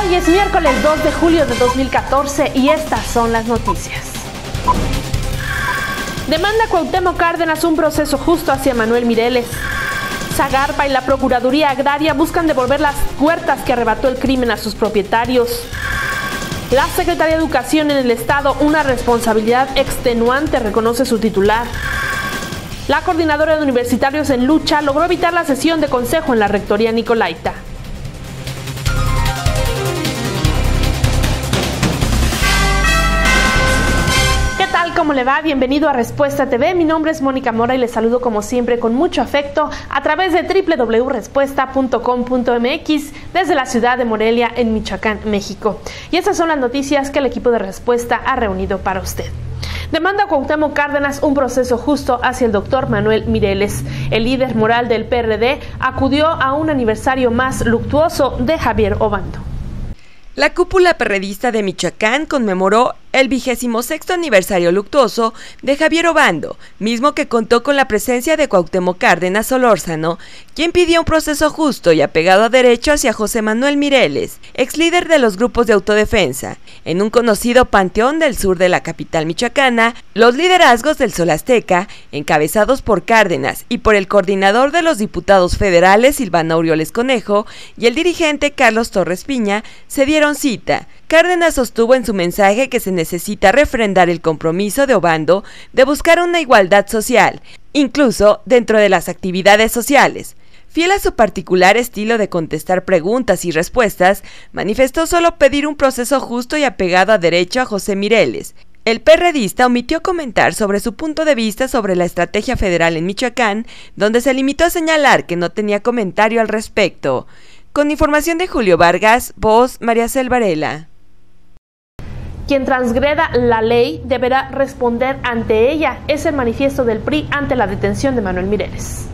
Hoy es miércoles 2 de julio de 2014 y estas son las noticias. Demanda Cuauhtémoc Cárdenas un proceso justo hacia Manuel Mireles. Zagarpa y la Procuraduría Agraria buscan devolver las huertas que arrebató el crimen a sus propietarios. La Secretaría de Educación en el Estado, una responsabilidad extenuante, reconoce su titular. La coordinadora de universitarios en lucha logró evitar la sesión de consejo en la Rectoría Nicolaita. ¿Cómo le va? Bienvenido a Respuesta TV. Mi nombre es Mónica Mora y le saludo como siempre con mucho afecto a través de www.respuesta.com.mx desde la ciudad de Morelia, en Michoacán, México. Y estas son las noticias que el equipo de Respuesta ha reunido para usted. Demanda a Cuauhtémoc Cárdenas un proceso justo hacia el doctor Manuel Mireles. El líder moral del PRD acudió a un aniversario más luctuoso de Javier Obando. La cúpula perredista de Michoacán conmemoró el vigésimo sexto aniversario luctuoso de Javier Obando, mismo que contó con la presencia de Cuauhtémoc Cárdenas Solórzano, quien pidió un proceso justo y apegado a derecho hacia José Manuel Mireles, ex líder de los grupos de autodefensa. En un conocido panteón del sur de la capital michoacana, los liderazgos del Sol Azteca, encabezados por Cárdenas y por el coordinador de los diputados federales Silvano Aureoles Conejo y el dirigente Carlos Torres Piña, se dieron cita. Cárdenas sostuvo en su mensaje que se necesita refrendar el compromiso de Obando de buscar una igualdad social, incluso dentro de las actividades sociales. Fiel a su particular estilo de contestar preguntas y respuestas, manifestó solo pedir un proceso justo y apegado a derecho a José Mireles. El perredista omitió comentar sobre su punto de vista sobre la estrategia federal en Michoacán, donde se limitó a señalar que no tenía comentario al respecto. Con información de Julio Vargas, voz María Selvarela. Quien transgreda la ley deberá responder ante ella. Es el manifiesto del PRI ante la detención de Manuel Mireles.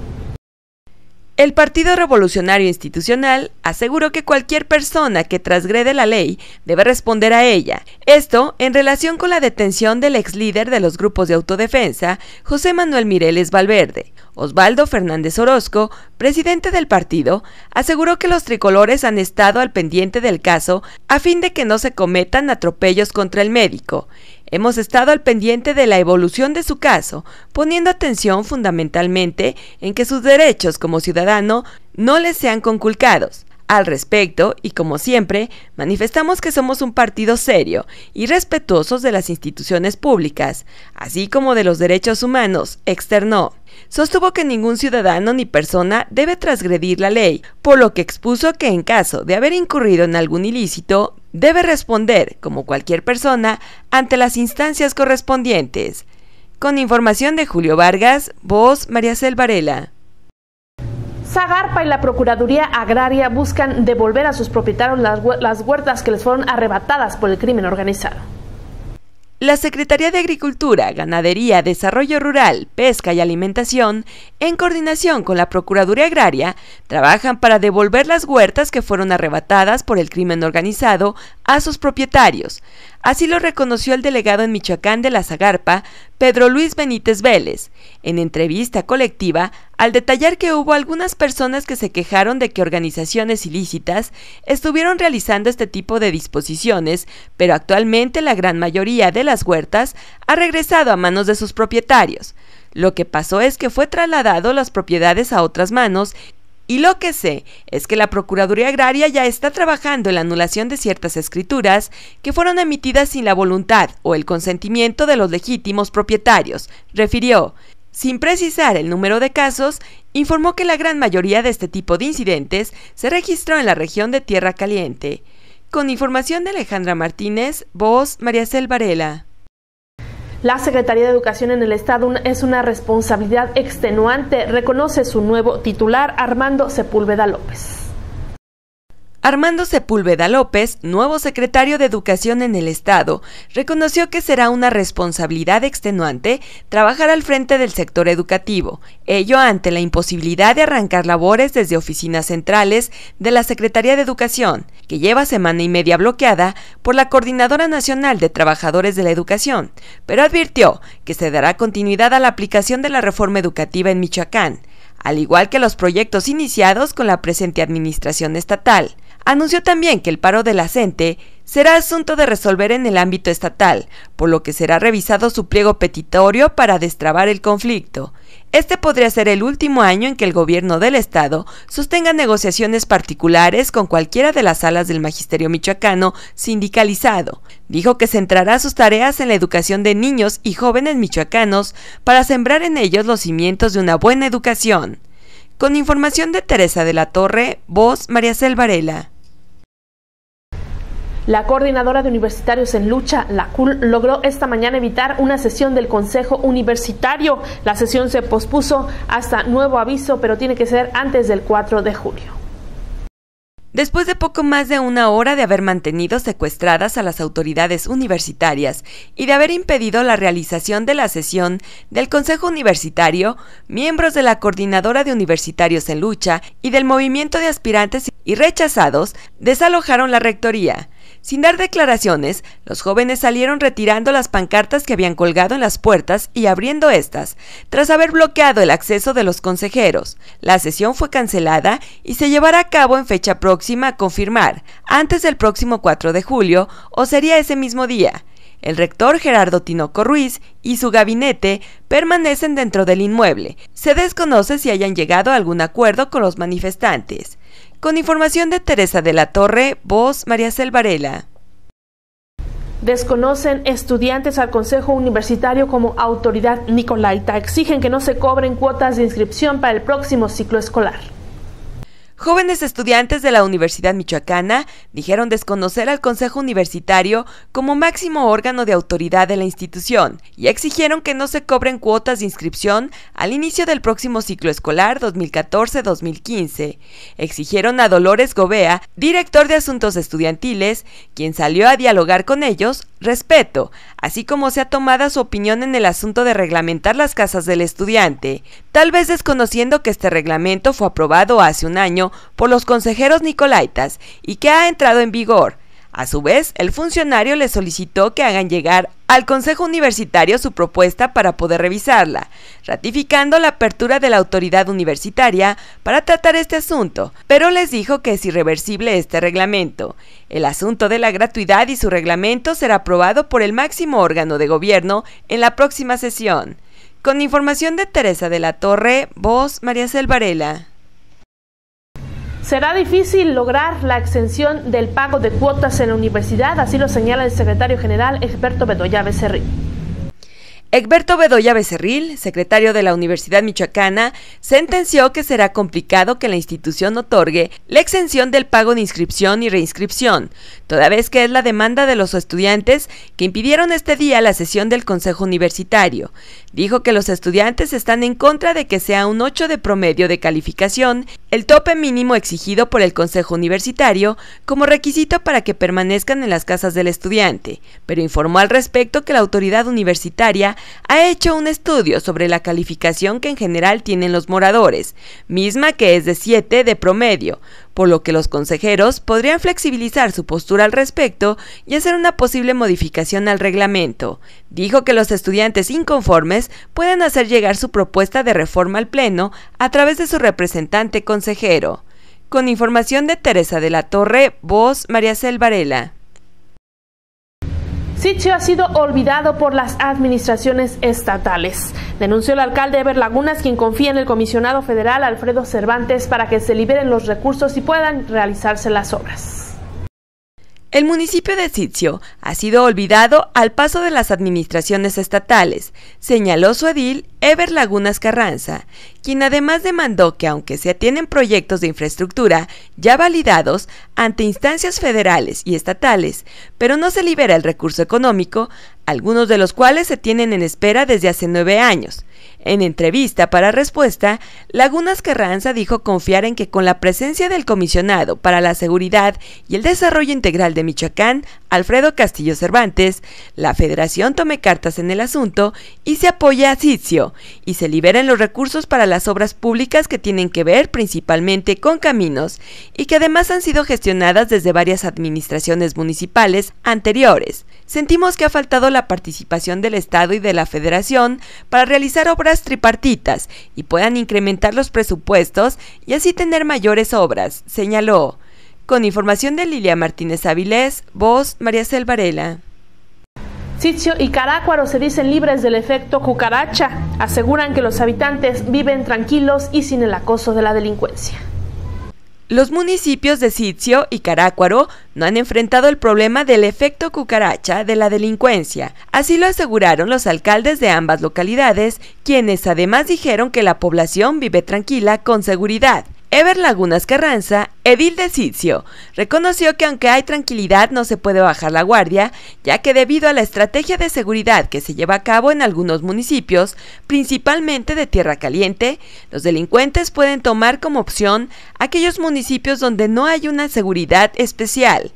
El Partido Revolucionario Institucional aseguró que cualquier persona que transgrede la ley debe responder a ella. Esto en relación con la detención del ex líder de los grupos de autodefensa, José Manuel Mireles Valverde. Osvaldo Fernández Orozco, presidente del partido, aseguró que los tricolores han estado al pendiente del caso a fin de que no se cometan atropellos contra el médico. Hemos estado al pendiente de la evolución de su caso, poniendo atención fundamentalmente en que sus derechos como ciudadano no les sean conculcados. Al respecto, y como siempre, manifestamos que somos un partido serio y respetuosos de las instituciones públicas, así como de los derechos humanos, externó. Sostuvo que ningún ciudadano ni persona debe transgredir la ley, por lo que expuso que en caso de haber incurrido en algún ilícito, debe responder, como cualquier persona, ante las instancias correspondientes. Con información de Julio Vargas, voz María Selvarela. Zagarpa y la Procuraduría Agraria buscan devolver a sus propietarios las huertas que les fueron arrebatadas por el crimen organizado. La Secretaría de Agricultura, Ganadería, Desarrollo Rural, Pesca y Alimentación, en coordinación con la Procuraduría Agraria, trabajan para devolver las huertas que fueron arrebatadas por el crimen organizado a sus propietarios. Así lo reconoció el delegado en Michoacán de la Zagarpa, Pedro Luis Benítez Vélez, en entrevista colectiva, al detallar que hubo algunas personas que se quejaron de que organizaciones ilícitas estuvieron realizando este tipo de disposiciones, pero actualmente la gran mayoría de las huertas ha regresado a manos de sus propietarios. Lo que pasó es que fue trasladado las propiedades a otras manos y lo que sé es que la Procuraduría Agraria ya está trabajando en la anulación de ciertas escrituras que fueron emitidas sin la voluntad o el consentimiento de los legítimos propietarios, refirió. Sin precisar el número de casos, informó que la gran mayoría de este tipo de incidentes se registró en la región de Tierra Caliente. Con información de Alejandra Martínez, voz María Cel la Secretaría de Educación en el Estado es una responsabilidad extenuante, reconoce su nuevo titular, Armando Sepúlveda López. Armando Sepúlveda López, nuevo secretario de Educación en el Estado, reconoció que será una responsabilidad extenuante trabajar al frente del sector educativo, ello ante la imposibilidad de arrancar labores desde oficinas centrales de la Secretaría de Educación, que lleva semana y media bloqueada por la Coordinadora Nacional de Trabajadores de la Educación, pero advirtió que se dará continuidad a la aplicación de la reforma educativa en Michoacán, al igual que los proyectos iniciados con la presente administración estatal. Anunció también que el paro de la será asunto de resolver en el ámbito estatal, por lo que será revisado su pliego petitorio para destrabar el conflicto. Este podría ser el último año en que el gobierno del Estado sostenga negociaciones particulares con cualquiera de las salas del magisterio michoacano sindicalizado. Dijo que centrará sus tareas en la educación de niños y jóvenes michoacanos para sembrar en ellos los cimientos de una buena educación. Con información de Teresa de la Torre, voz María Cel Varela. La coordinadora de universitarios en lucha, la CUL, logró esta mañana evitar una sesión del Consejo Universitario. La sesión se pospuso hasta nuevo aviso, pero tiene que ser antes del 4 de julio. Después de poco más de una hora de haber mantenido secuestradas a las autoridades universitarias y de haber impedido la realización de la sesión del Consejo Universitario, miembros de la Coordinadora de Universitarios en Lucha y del Movimiento de Aspirantes y Rechazados desalojaron la Rectoría. Sin dar declaraciones, los jóvenes salieron retirando las pancartas que habían colgado en las puertas y abriendo estas, tras haber bloqueado el acceso de los consejeros. La sesión fue cancelada y se llevará a cabo en fecha próxima a confirmar, antes del próximo 4 de julio o sería ese mismo día. El rector Gerardo Tinoco Ruiz y su gabinete permanecen dentro del inmueble. Se desconoce si hayan llegado a algún acuerdo con los manifestantes. Con información de Teresa de la Torre, voz María Selvarela. Desconocen estudiantes al Consejo Universitario como autoridad nicolaita. Exigen que no se cobren cuotas de inscripción para el próximo ciclo escolar. Jóvenes estudiantes de la Universidad Michoacana dijeron desconocer al Consejo Universitario como máximo órgano de autoridad de la institución y exigieron que no se cobren cuotas de inscripción al inicio del próximo ciclo escolar 2014-2015. Exigieron a Dolores Gobea, director de Asuntos Estudiantiles, quien salió a dialogar con ellos, respeto, así como se ha tomado su opinión en el asunto de reglamentar las casas del estudiante, tal vez desconociendo que este reglamento fue aprobado hace un año por los consejeros nicolaitas y que ha entrado en vigor, a su vez, el funcionario le solicitó que hagan llegar al Consejo Universitario su propuesta para poder revisarla, ratificando la apertura de la autoridad universitaria para tratar este asunto, pero les dijo que es irreversible este reglamento. El asunto de la gratuidad y su reglamento será aprobado por el máximo órgano de gobierno en la próxima sesión. Con información de Teresa de la Torre, voz María Selvarela. Será difícil lograr la exención del pago de cuotas en la universidad, así lo señala el secretario general Egberto Bedoya Becerril. Egberto Bedoya Becerril, secretario de la Universidad Michoacana, sentenció que será complicado que la institución otorgue la exención del pago de inscripción y reinscripción, toda vez que es la demanda de los estudiantes que impidieron este día la sesión del Consejo Universitario. Dijo que los estudiantes están en contra de que sea un 8 de promedio de calificación el tope mínimo exigido por el Consejo Universitario como requisito para que permanezcan en las casas del estudiante, pero informó al respecto que la autoridad universitaria ha hecho un estudio sobre la calificación que en general tienen los moradores, misma que es de 7 de promedio, por lo que los consejeros podrían flexibilizar su postura al respecto y hacer una posible modificación al reglamento. Dijo que los estudiantes inconformes pueden hacer llegar su propuesta de reforma al Pleno a través de su representante consejero. Con información de Teresa de la Torre, voz María Cel sitio ha sido olvidado por las administraciones estatales. Denunció el alcalde Eber Lagunas, quien confía en el comisionado federal Alfredo Cervantes para que se liberen los recursos y puedan realizarse las obras. El municipio de Sitio ha sido olvidado al paso de las administraciones estatales, señaló su edil Ever Lagunas Carranza, quien además demandó que aunque se atienen proyectos de infraestructura ya validados ante instancias federales y estatales, pero no se libera el recurso económico, algunos de los cuales se tienen en espera desde hace nueve años, en entrevista para respuesta, Lagunas Carranza dijo confiar en que con la presencia del comisionado para la seguridad y el desarrollo integral de Michoacán, Alfredo Castillo Cervantes, la federación tome cartas en el asunto y se apoye a Sitio y se liberen los recursos para las obras públicas que tienen que ver principalmente con caminos y que además han sido gestionadas desde varias administraciones municipales anteriores sentimos que ha faltado la participación del Estado y de la Federación para realizar obras tripartitas y puedan incrementar los presupuestos y así tener mayores obras, señaló. Con información de Lilia Martínez Avilés, voz María Selvarela. Sitio y Carácuaro se dicen libres del efecto cucaracha. Aseguran que los habitantes viven tranquilos y sin el acoso de la delincuencia. Los municipios de Sitio y Carácuaro no han enfrentado el problema del efecto cucaracha de la delincuencia, así lo aseguraron los alcaldes de ambas localidades, quienes además dijeron que la población vive tranquila con seguridad Ever Lagunas Carranza, edil de Sicio, reconoció que aunque hay tranquilidad no se puede bajar la guardia, ya que debido a la estrategia de seguridad que se lleva a cabo en algunos municipios, principalmente de Tierra Caliente, los delincuentes pueden tomar como opción aquellos municipios donde no hay una seguridad especial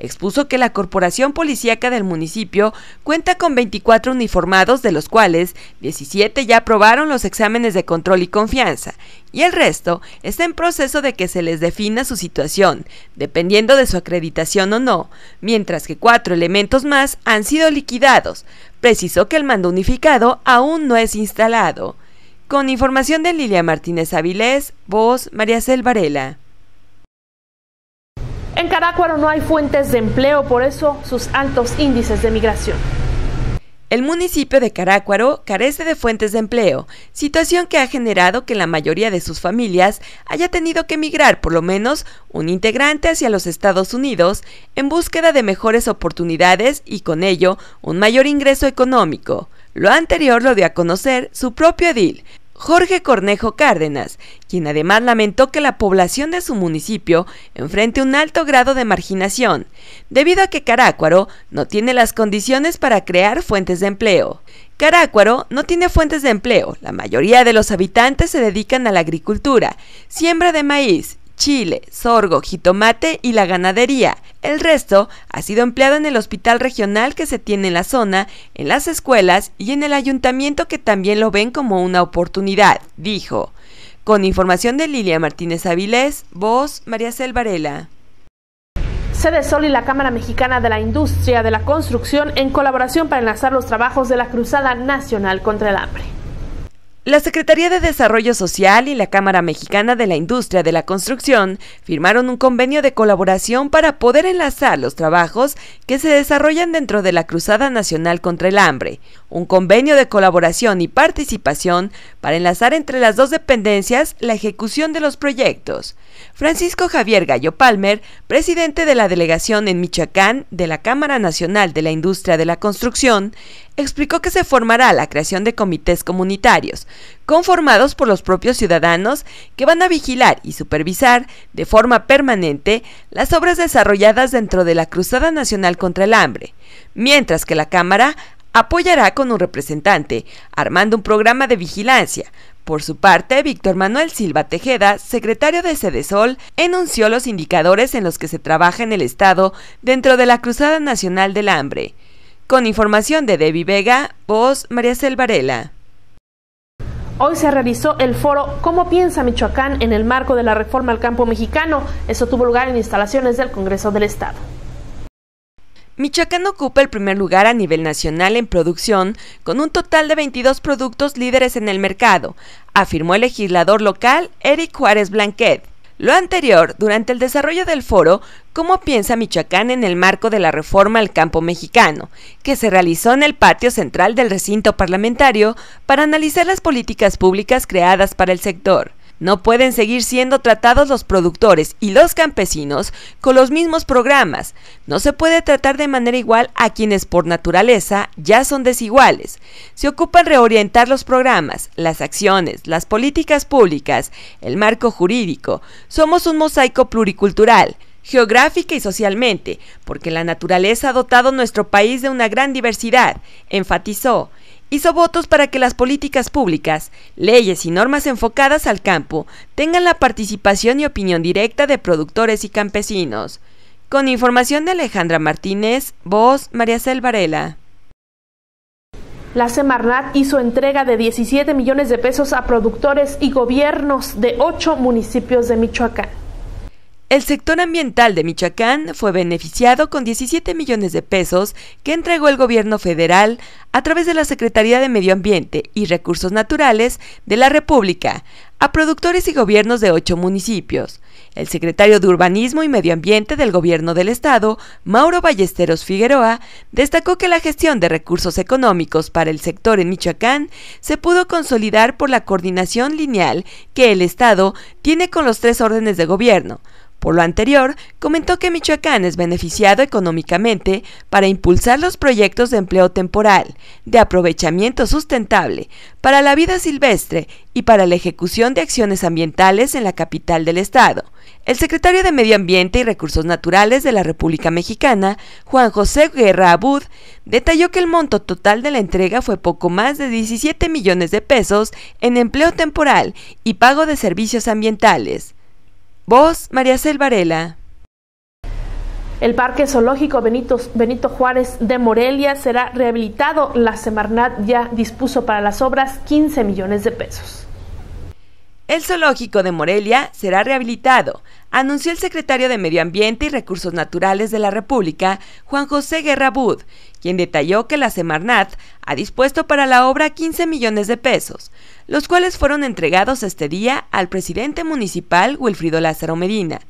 expuso que la Corporación Policíaca del municipio cuenta con 24 uniformados, de los cuales 17 ya aprobaron los exámenes de control y confianza, y el resto está en proceso de que se les defina su situación, dependiendo de su acreditación o no, mientras que cuatro elementos más han sido liquidados. Precisó que el mando unificado aún no es instalado. Con información de Lilia Martínez Avilés, voz María Cel Varela. En Caracuaro no hay fuentes de empleo, por eso sus altos índices de migración. El municipio de Carácuaro carece de fuentes de empleo, situación que ha generado que la mayoría de sus familias haya tenido que emigrar por lo menos un integrante hacia los Estados Unidos en búsqueda de mejores oportunidades y con ello un mayor ingreso económico. Lo anterior lo dio a conocer su propio edil, Jorge Cornejo Cárdenas, quien además lamentó que la población de su municipio enfrente un alto grado de marginación, debido a que Carácuaro no tiene las condiciones para crear fuentes de empleo. Carácuaro no tiene fuentes de empleo, la mayoría de los habitantes se dedican a la agricultura, siembra de maíz, chile, sorgo, jitomate y la ganadería. El resto ha sido empleado en el hospital regional que se tiene en la zona, en las escuelas y en el ayuntamiento que también lo ven como una oportunidad, dijo. Con información de Lilia Martínez Avilés, voz María Cel Varela. Sede Sol y la Cámara Mexicana de la Industria de la Construcción en colaboración para enlazar los trabajos de la Cruzada Nacional contra el Hambre. La Secretaría de Desarrollo Social y la Cámara Mexicana de la Industria de la Construcción firmaron un convenio de colaboración para poder enlazar los trabajos que se desarrollan dentro de la Cruzada Nacional contra el Hambre, un convenio de colaboración y participación para enlazar entre las dos dependencias la ejecución de los proyectos. Francisco Javier Gallo Palmer, presidente de la delegación en Michoacán de la Cámara Nacional de la Industria de la Construcción, explicó que se formará la creación de comités comunitarios, conformados por los propios ciudadanos que van a vigilar y supervisar de forma permanente las obras desarrolladas dentro de la Cruzada Nacional contra el Hambre, mientras que la Cámara apoyará con un representante, armando un programa de vigilancia, por su parte, Víctor Manuel Silva Tejeda, secretario de Sol, enunció los indicadores en los que se trabaja en el Estado dentro de la Cruzada Nacional del Hambre. Con información de Debbie Vega, voz María Selvarela. Hoy se realizó el foro ¿Cómo piensa Michoacán en el marco de la reforma al campo mexicano? Eso tuvo lugar en instalaciones del Congreso del Estado. Michoacán ocupa el primer lugar a nivel nacional en producción, con un total de 22 productos líderes en el mercado, afirmó el legislador local Eric Juárez Blanquet. Lo anterior, durante el desarrollo del foro, ¿Cómo piensa Michoacán en el marco de la reforma al campo mexicano, que se realizó en el patio central del recinto parlamentario para analizar las políticas públicas creadas para el sector? No pueden seguir siendo tratados los productores y los campesinos con los mismos programas. No se puede tratar de manera igual a quienes por naturaleza ya son desiguales. Se ocupan reorientar los programas, las acciones, las políticas públicas, el marco jurídico. Somos un mosaico pluricultural geográfica y socialmente, porque la naturaleza ha dotado nuestro país de una gran diversidad, enfatizó hizo votos para que las políticas públicas, leyes y normas enfocadas al campo tengan la participación y opinión directa de productores y campesinos. Con información de Alejandra Martínez, voz María Cel Varela. La Semarnat hizo entrega de 17 millones de pesos a productores y gobiernos de ocho municipios de Michoacán. El sector ambiental de Michoacán fue beneficiado con 17 millones de pesos que entregó el gobierno federal a través de la Secretaría de Medio Ambiente y Recursos Naturales de la República a productores y gobiernos de ocho municipios. El secretario de Urbanismo y Medio Ambiente del Gobierno del Estado, Mauro Ballesteros Figueroa, destacó que la gestión de recursos económicos para el sector en Michoacán se pudo consolidar por la coordinación lineal que el Estado tiene con los tres órdenes de gobierno, por lo anterior, comentó que Michoacán es beneficiado económicamente para impulsar los proyectos de empleo temporal, de aprovechamiento sustentable, para la vida silvestre y para la ejecución de acciones ambientales en la capital del Estado. El secretario de Medio Ambiente y Recursos Naturales de la República Mexicana, Juan José Guerra Abud, detalló que el monto total de la entrega fue poco más de 17 millones de pesos en empleo temporal y pago de servicios ambientales. Voz María Selvarela. El Parque Zoológico Benito, Benito, Juárez de Morelia será rehabilitado. La Semarnat ya dispuso para las obras 15 millones de pesos. El zoológico de Morelia será rehabilitado anunció el secretario de Medio Ambiente y Recursos Naturales de la República, Juan José Guerra Bud, quien detalló que la Semarnat ha dispuesto para la obra 15 millones de pesos, los cuales fueron entregados este día al presidente municipal Wilfrido Lázaro Medina.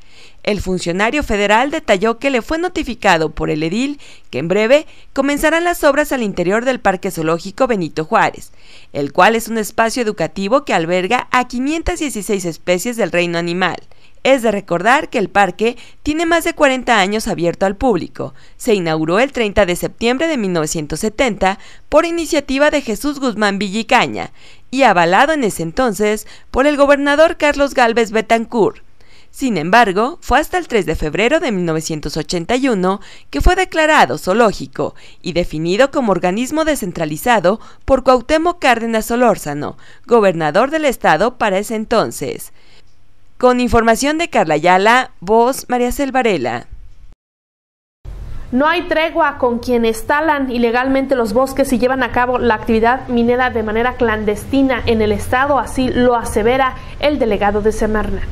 El funcionario federal detalló que le fue notificado por el edil que en breve comenzarán las obras al interior del Parque Zoológico Benito Juárez, el cual es un espacio educativo que alberga a 516 especies del reino animal. Es de recordar que el parque tiene más de 40 años abierto al público. Se inauguró el 30 de septiembre de 1970 por iniciativa de Jesús Guzmán Villicaña y avalado en ese entonces por el gobernador Carlos Galvez Betancourt. Sin embargo, fue hasta el 3 de febrero de 1981 que fue declarado zoológico y definido como organismo descentralizado por Cuauhtémoc Cárdenas Solórzano, gobernador del estado para ese entonces. Con información de Carla Ayala, voz María Selvarela. No hay tregua con quienes talan ilegalmente los bosques y llevan a cabo la actividad minera de manera clandestina en el estado, así lo asevera el delegado de Semarnat.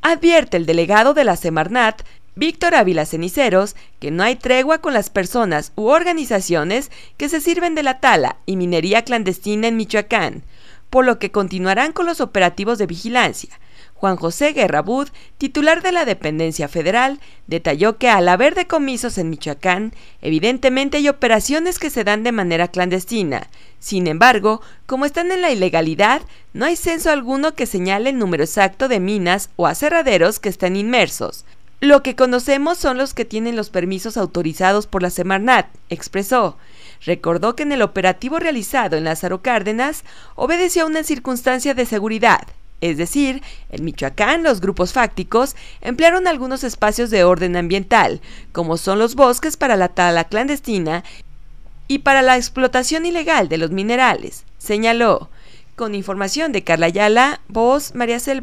Advierte el delegado de la Semarnat, Víctor Ávila Ceniceros, que no hay tregua con las personas u organizaciones que se sirven de la tala y minería clandestina en Michoacán, por lo que continuarán con los operativos de vigilancia, Juan José Guerrabud, titular de la dependencia federal, detalló que al haber decomisos en Michoacán, evidentemente hay operaciones que se dan de manera clandestina. Sin embargo, como están en la ilegalidad, no hay censo alguno que señale el número exacto de minas o aserraderos que están inmersos. Lo que conocemos son los que tienen los permisos autorizados por la Semarnat, expresó. Recordó que en el operativo realizado en Lázaro Cárdenas obedeció a una circunstancia de seguridad. Es decir, en Michoacán los grupos fácticos emplearon algunos espacios de orden ambiental, como son los bosques para la tala clandestina y para la explotación ilegal de los minerales, señaló. Con información de Carla Ayala, voz María Cel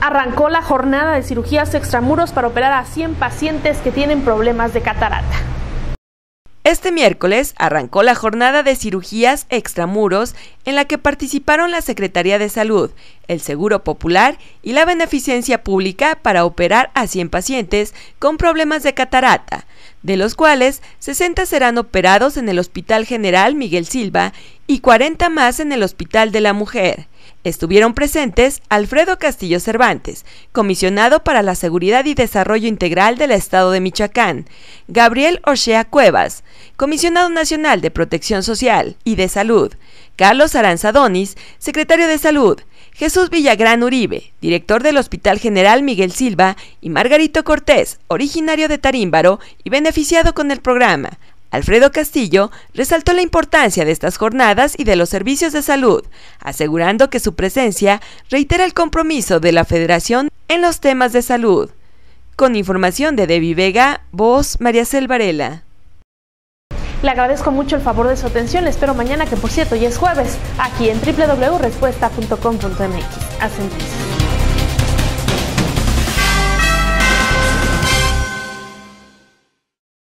Arrancó la jornada de cirugías extramuros para operar a 100 pacientes que tienen problemas de catarata. Este miércoles arrancó la jornada de cirugías extramuros en la que participaron la Secretaría de Salud, el Seguro Popular y la Beneficencia Pública para operar a 100 pacientes con problemas de catarata, de los cuales 60 serán operados en el Hospital General Miguel Silva y 40 más en el Hospital de la Mujer. Estuvieron presentes Alfredo Castillo Cervantes, comisionado para la Seguridad y Desarrollo Integral del Estado de Michoacán, Gabriel Ochea Cuevas, comisionado nacional de Protección Social y de Salud, Carlos Aranzadonis, secretario de Salud, Jesús Villagrán Uribe, director del Hospital General Miguel Silva, y Margarito Cortés, originario de Tarímbaro y beneficiado con el programa, Alfredo Castillo resaltó la importancia de estas jornadas y de los servicios de salud, asegurando que su presencia reitera el compromiso de la Federación en los temas de salud. Con información de Debbie Vega, voz María Selvarela. Le agradezco mucho el favor de su atención. Espero mañana, que por cierto ya es jueves, aquí en www.respuesta.com.mx. Hasta entonces.